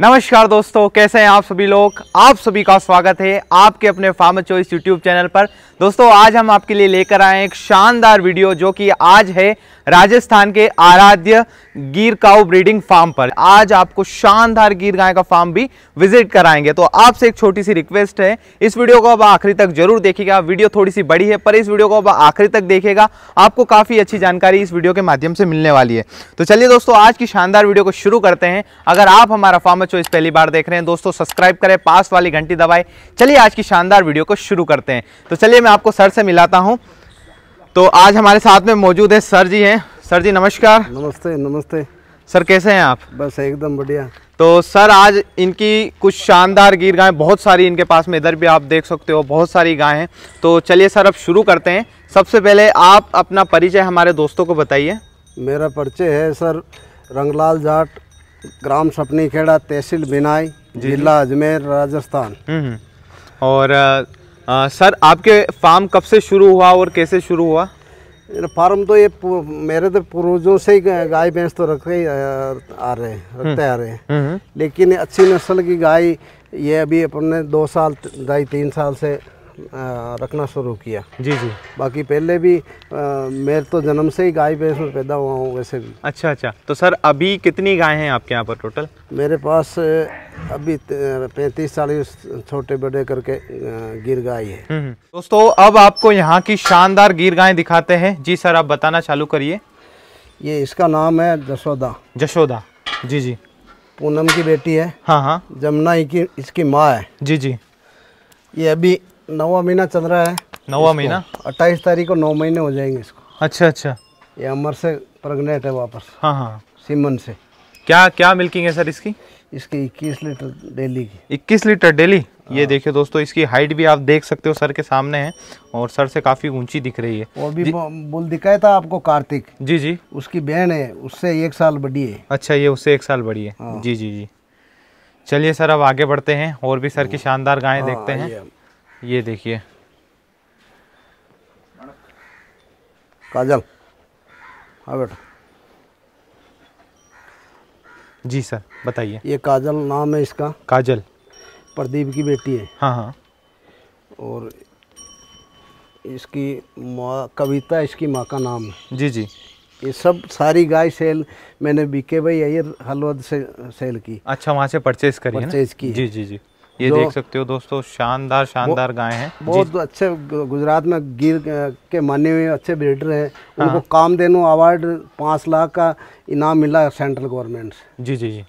नमस्कार दोस्तों कैसे हैं आप सभी लोग आप सभी का स्वागत है आपके अपने फार्म चॉइस यूट्यूब चैनल पर दोस्तों आज हम आपके लिए लेकर आए एक शानदार वीडियो जो कि आज है राजस्थान के आराध्य गिर काउ ब्रीडिंग फार्म पर आज आपको शानदार गिर गाय का फार्म भी विजिट कराएंगे तो आपसे एक छोटी सी रिक्वेस्ट है इस वीडियो को अब आखिरी तक जरूर देखिएगा वीडियो थोड़ी सी बड़ी है पर इस वीडियो को अब आखिरी तक देखेगा आपको काफ़ी अच्छी जानकारी इस वीडियो के माध्यम से मिलने वाली है तो चलिए दोस्तों आज की शानदार वीडियो को शुरू करते हैं अगर आप हमारा फार्म मच इस पहली बार देख रहे हैं दोस्तों सब्सक्राइब करें पास वाली घंटी दबाएं चलिए आज की शानदार वीडियो को शुरू करते हैं तो चलिए मैं आपको सर से मिलाता हूँ तो आज हमारे साथ में मौजूद है सर जी हैं सर जी नमस्कार नमस्ते नमस्ते सर कैसे हैं आप बस एकदम बढ़िया तो सर आज इनकी कुछ शानदार गिर गायें बहुत सारी इनके पास में इधर भी आप देख सकते हो बहुत सारी गाय हैं तो चलिए सर अब शुरू करते हैं सबसे पहले आप अपना परिचय हमारे दोस्तों को बताइए मेरा परिचय है सर रंगलाल जाट ग्राम सपनी खेड़ा तहसील बिनाई जिला अजमेर राजस्थान हम्म, हम्म। और आ, सर आपके फार्म कब से शुरू हुआ और कैसे शुरू हुआ फार्म तो ये मेरे तो पूर्वजों से ही गाय भैंस तो हम्म, रखते आ रहे हैं रखते आ रहे हैं लेकिन अच्छी नस्ल की गाय ये अभी अपन ने दो साल ढाई तीन साल से रखना शुरू किया जी जी बाकी पहले भी मेरे तो जन्म से ही गाय भैंस में पैदा हुआ हूँ वैसे भी अच्छा अच्छा तो सर अभी कितनी गाय हैं आपके यहाँ पर टोटल मेरे पास अभी पैंतीस चालीस छोटे बड़े करके गिर गाय है हम्म, हम्म। दोस्तों अब आपको यहाँ की शानदार गिर गाय दिखाते हैं जी सर आप बताना चालू करिए ये इसका नाम है जशोदा जशोदा जी जी पूनम की बेटी है हाँ हाँ जमुना की इसकी माँ है जी जी ये अभी नवा महीना चल रहा है नवा महीना अट्ठाईस तारीख को नौ महीने हो जाएंगे इसको अच्छा अच्छा ये अमर से प्रेगनेट है वापस हाँ हाँ सिमन से क्या क्या मिल्किंग है सर इसकी इसकी 21 लीटर डेली की 21 लीटर डेली हाँ। ये देखिए दोस्तों इसकी हाइट भी आप देख सकते हो सर के सामने है और सर से काफी ऊंची दिख रही है और भी बोल दिखाया था आपको कार्तिक जी जी उसकी बहन है उससे एक साल बड़ी है अच्छा ये उससे एक साल बड़ी है हाँ। जी जी जी चलिए सर अब आगे बढ़ते हैं और भी सर की हाँ। शानदार गायें देखते हैं ये देखिए काजल हाँ बेटा जी सर बताइए ये काजल नाम है इसका काजल प्रदीप की बेटी है हाँ हाँ और इसकी माँ कविता इसकी माँ का नाम है जी जी ये सब सारी गाय सेल मैंने बीके भाई अयर हलवद से सेल की अच्छा वहाँ से परचेज करी परचेज की जी जी जी ये देख सकते हो दोस्तों शानदार शानदार गाय हैं बहुत अच्छे गुजरात में गिर के माने हुए अच्छे ब्रीडर हैं हाँ। उनको काम देनो अवार्ड पाँच लाख का इनाम मिला सेंट्रल गवर्नमेंट से जी जी जी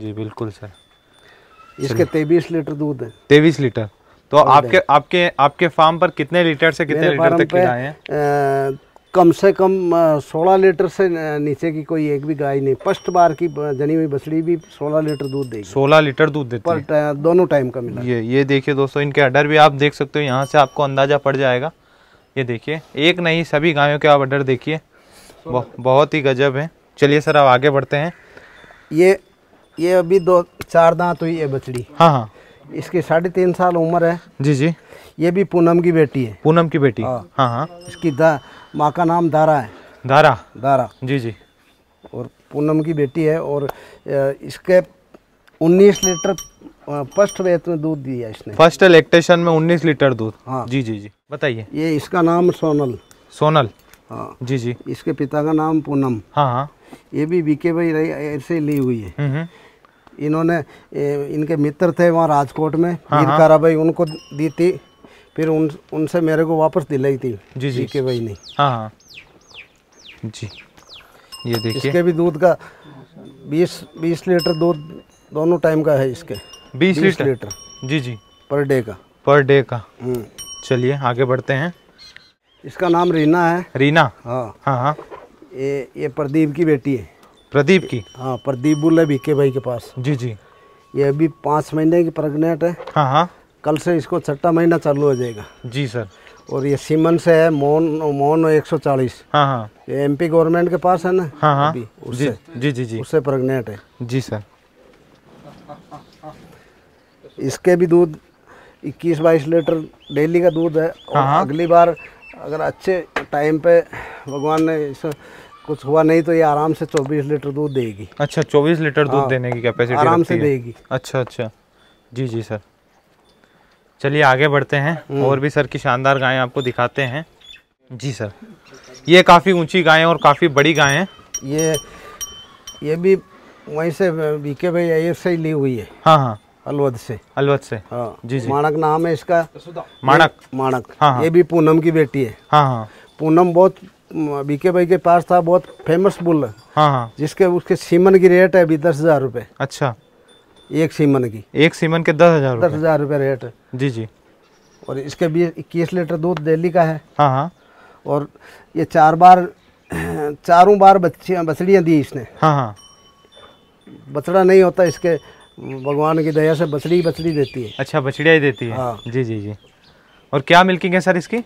जी बिल्कुल सर इसके तेईस लीटर दूध है तेईस लीटर तो आपके आपके आपके फार्म पर कितने लीटर से कितने लीटर तक गाय हैं कम से कम सोलह लीटर से नीचे की कोई एक भी गाय नहीं फर्स्ट बार की जनी हुई बछड़ी भी सोलह लीटर दूध देगी सोलह लीटर दूध देती पर है। दोनों टाइम का मिला ये ये देखिए दोस्तों इनके अडर भी आप देख सकते हो यहाँ से आपको अंदाजा पड़ जाएगा ये देखिए एक नहीं सभी गायों के आप अडर देखिए बहुत ही गजब है चलिए सर आप आगे बढ़ते हैं ये ये अभी दो चार दांत हुई है बछड़ी हाँ हाँ इसकी साढ़े तीन साल उम्र है जी जी ये भी पूनम की बेटी है पूनम की बेटी हाँ।, हाँ हाँ इसकी दा माँ का नाम दारा है दारा दारा जी जी और पूनम की बेटी है और इसके 19 लीटर फर्स्ट वेत में दूध दिया इसने फर्स्ट इलेक्ट्रेशन में 19 लीटर दूध हाँ जी जी जी बताइए ये इसका नाम सोनल सोनल हाँ जी जी इसके पिता का नाम पूनम हाँ हाँ ये भी बीके भाई ऐसे ली हुई है हम्म, हम्म। इन्होंने इनके मित्र थे वहाँ राजकोट में हाँ, हाँ। भाई उनको दी थी फिर उन उनसे मेरे को वापस दिलाई थी जी जी के भाई ने हाँ, हाँ जी ये देखिए इसके भी दूध का बीस बीस लीटर दूध दोनों टाइम का है इसके बीस लीटर लीटर जी जी पर डे का पर डे का हम्म। चलिए आगे बढ़ते हैं इसका नाम रीना है रीना हाँ हाँ हाँ ये ये प्रदीप की बेटी है प्रदीप की हाँ प्रदीप बोले बीके भाई के पास जी जी ये अभी पाँच महीने की प्रेगनेंट है हाँ हाँ कल से इसको छठा महीना चालू हो जाएगा जी सर और ये सीमन से है मोन मोन 140 सौ चालीस हाँ, हाँ। ये पी गवर्नमेंट के पास है ना हाँ हाँ उससे जी जी जी उससे प्रेगनेंट है जी सर इसके भी दूध 21 बाईस लीटर डेली का दूध है और हाँ, हाँ। अगली बार अगर अच्छे टाइम पे भगवान ने इस कुछ हुआ नहीं तो ये आराम से 24 लीटर दूध देगी अच्छा 24 लीटर दूध देने की कैपेसिटी आराम से देगी अच्छा अच्छा जी जी सर चलिए आगे बढ़ते हैं हम्म। और भी सर की शानदार गायें आपको दिखाते हैं जी सर ये काफ़ी ऊंची गायें और काफ़ी बड़ी गायें हैं ये ये भी वहीं से बीके भाई अय्यर से ही ली हुई है हाँ हाँ अलवद से अलवद से हाँ जी जी माणक नाम है इसका माणक माणक हाँ, हाँ ये भी पूनम की बेटी है हाँ हाँ पूनम बहुत बीके भाई के पास था बहुत फेमस बुल हाँ हाँ जिसके उसके सीमन की रेट है अभी दस हजार रुपये अच्छा एक सीमन की एक सीमन के दस हजार दस हजार रुपये रेट जी जी और इसके भी इक्कीस लीटर दूध डेली का है हाँ हाँ और ये चार बार चारों बार बच्चियाँ बछड़ियाँ दी इसने हाँ हाँ बछड़ा नहीं होता इसके भगवान की दया से बछड़ी बछड़ी देती है अच्छा बछड़िया ही देती है हाँ जी जी जी और क्या मिल्किंग है सर इसकी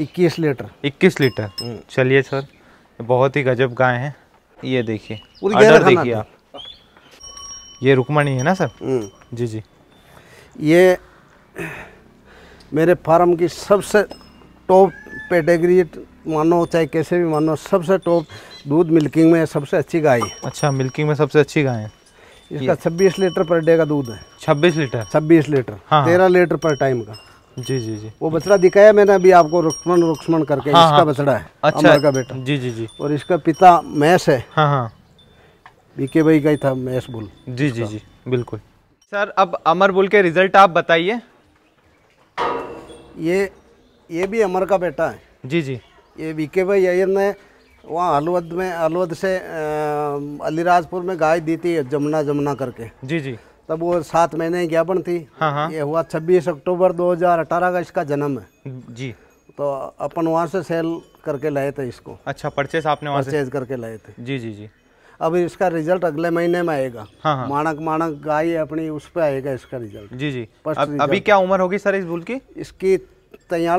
इक्कीस लीटर इक्कीस लीटर हम्म। चलिए सर बहुत ही गजब गाय है ये देखिए देखिए आप ये रुकमणी है ना सर हम्म। जी जी ये मेरे फार्म की सबसे टॉप पेटेगरी मानो चाहे कैसे भी मानो सबसे टॉप दूध मिल्किंग में सबसे अच्छी गाय है अच्छा मिल्किंग में सबसे अच्छी गाय है इसका छब्बीस लीटर पर डे का दूध है छब्बीस लीटर छब्बीस लीटर हाँ, हाँ, तेरह लीटर पर टाइम का जी जी जी वो बछड़ा दिखाया मैंने अभी आपको रुक्ष्मण रुक्ष्मण करके हाँ, इसका हाँ। बछड़ा है अच्छा का बेटा जी जी जी और इसका पिता मैस है हाँ, हाँ, बीके भाई का ही था मैश बुल जी जी जी बिल्कुल सर अब अमर बुल के रिजल्ट आप बताइए ये ये भी अमर का बेटा है जी जी ये बीके भाई अयर ने वहाँ अलवद में अलवद से अलीराजपुर में गाय दी थी जमुना जमुना करके जी जी तब वो सात महीने ज्ञापन थी हाँ हाँ। ये हुआ 26 अक्टूबर 2018 का इसका जन्म है जी तो अपन वहाँ से सेल करके लाए थे इसको अच्छा परचेज आपने वहाँ से करके लाए थे जी जी जी अभी इसका रिजल्ट अगले महीने में आएगा हाँ हाँ। मानक मानक गाय अपनी उस पर आएगा इसका रिजल्ट जी जी अब, अभी क्या उम्र होगी सर इस बुल की इसकी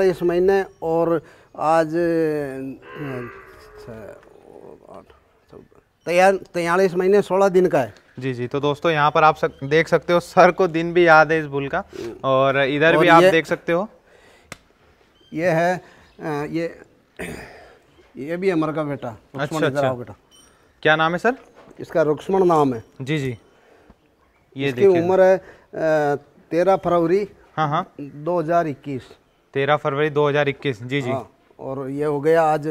इस महीने और आज इस महीने सोलह दिन का है जी जी तो दोस्तों यहाँ पर आप सक, देख सकते हो सर को दिन भी याद है इस बुल का और इधर और भी आप देख सकते हो ये है ये ये भी अमर का बेटा अच्छा अच्छा बेटा क्या नाम है सर इसका रुक्ष्मण नाम है जी जी ये इसकी उम्र है तेरह फरवरी हाँ हाँ दो हजार इक्कीस तेरह फरवरी दो हजार इक्कीस जी जी हाँ, और ये हो गया आज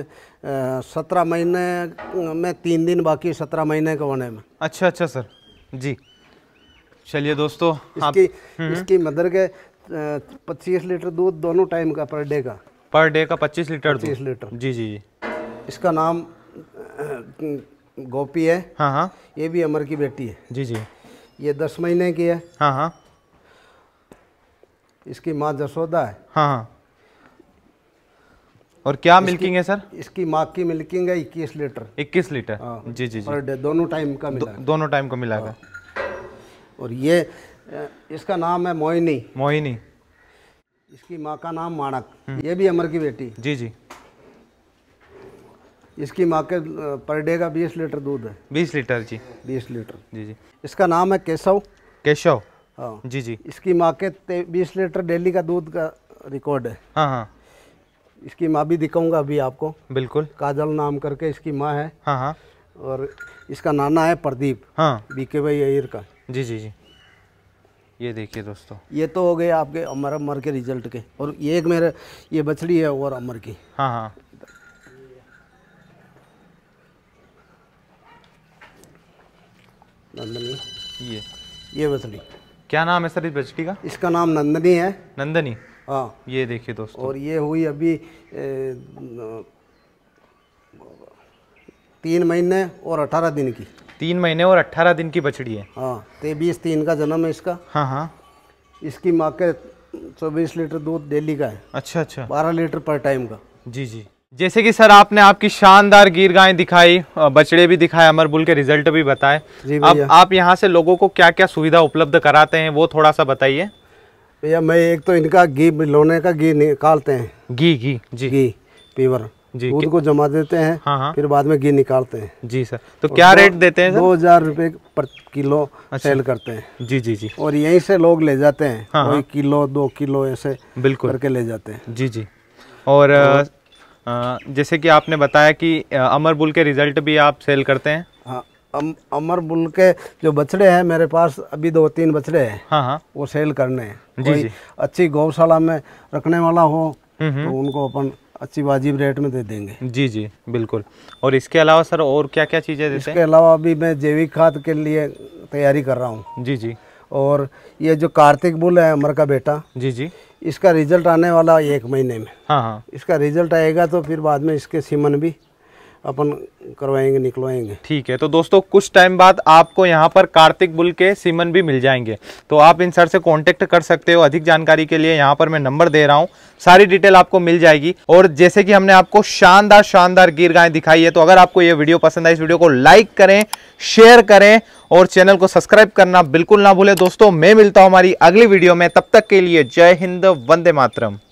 सत्रह महीने में तीन दिन बाकी सत्रह महीने के होने में अच्छा अच्छा सर जी चलिए दोस्तों इसकी आप, हम्म। इसकी मदर के पच्चीस लीटर दूध दोनों टाइम का पर डे का पर डे का पच्चीस लीटर पच्चीस लीटर जी जी जी इसका नाम गोपी है हाँ हाँ ये भी अमर की बेटी है जी जी ये दस महीने की है हाँ हाँ इसकी माँ जसोदा है हाँ हाँ और क्या मिल्किंग है सर इसकी माँ की मिल्किंग है इक्कीस लीटर इक्कीस लीटर हाँ। जी जी जी डे दोनों टाइम का मिला दो, दोनों टाइम का मिला है हाँ। और ये इसका नाम है मोहिनी मोहिनी इसकी माँ का नाम माणक हम्म। ये भी अमर की बेटी जी जी इसकी माँ के पर डे का बीस लीटर दूध है बीस लीटर जी बीस लीटर जी जी इसका नाम है केशव केशव हाँ जी जी इसकी माँ के बीस लीटर डेली का दूध का रिकॉर्ड है हाँ हाँ इसकी माँ भी दिखाऊंगा अभी आपको बिल्कुल काजल नाम करके इसकी माँ है हाँ हाँ और इसका नाना है प्रदीप हाँ बीके भाई अहिर का जी जी जी ये देखिए दोस्तों ये तो हो गए आपके अमर अमर के रिजल्ट के और ये एक मेरे ये बछड़ी है और अमर की हाँ हाँ नंदनी ये ये बछड़ी क्या नाम है सर इस बजटी का इसका नाम नंदनी है नंदनी हाँ ये देखिए दोस्तों और ये हुई अभी ए, तीन महीने और अठारह दिन की तीन महीने और अट्ठारह दिन की बछड़ी है हाँ ते बीस तीन का जन्म है इसका हाँ हाँ इसकी माँ के चौबीस लीटर दूध डेली का है अच्छा अच्छा बारह लीटर पर टाइम का जी जी जैसे कि सर आपने आपकी शानदार गिर गायें दिखाई बछड़े भी दिखाए अमरबुल के रिजल्ट भी बताए अब आप यहाँ से लोगों को क्या क्या सुविधा उपलब्ध कराते हैं वो थोड़ा सा बताइए भैया मैं एक तो इनका घी लोने का घी निकालते हैं घी घी जी घी पीवर जी दूध को जमा देते हैं हाँ हाँ। फिर बाद में घी निकालते हैं जी सर तो क्या रेट देते हैं दो हजार रूपए पर किलो अच्छा। सेल करते हैं जी जी जी और यहीं से लोग ले जाते हैं हाँ, हाँ। किलो दो किलो ऐसे बिल्कुल करके ले जाते हैं जी जी और तो जैसे कि आपने बताया कि अमर बुल के रिज़ल्ट भी आप सेल करते हैं हाँ अम, अमर बुल के जो बछड़े हैं मेरे पास अभी दो तीन बछड़े हैं हाँ हाँ वो सेल करने हैं जी, जी अच्छी गौशाला में रखने वाला हो हम्म, हम्म। तो उनको अपन अच्छी वाजिब रेट में दे देंगे जी जी बिल्कुल और इसके अलावा सर और क्या क्या चीज़ें देते इसके अलावा अभी मैं जैविक खाद के लिए तैयारी कर रहा हूँ जी जी और ये जो कार्तिक बुल है अमर का बेटा जी जी इसका रिजल्ट आने वाला एक महीने में हाँ हाँ इसका रिजल्ट आएगा तो फिर बाद में इसके सीमन भी अपन करवाएंगे निकलवाएंगे ठीक है तो दोस्तों कुछ टाइम बाद आपको यहाँ पर कार्तिक बुल के सीमन भी मिल जाएंगे तो आप इन सर से कांटेक्ट कर सकते हो अधिक जानकारी के लिए यहाँ पर मैं नंबर दे रहा हूँ सारी डिटेल आपको मिल जाएगी और जैसे कि हमने आपको शानदार शानदार गिर गाय दिखाई है तो अगर आपको ये वीडियो पसंद आए इस वीडियो को लाइक करें शेयर करें और चैनल को सब्सक्राइब करना बिल्कुल ना भूलें दोस्तों मैं मिलता हूँ हमारी अगली वीडियो में तब तक के लिए जय हिंद वंदे मातरम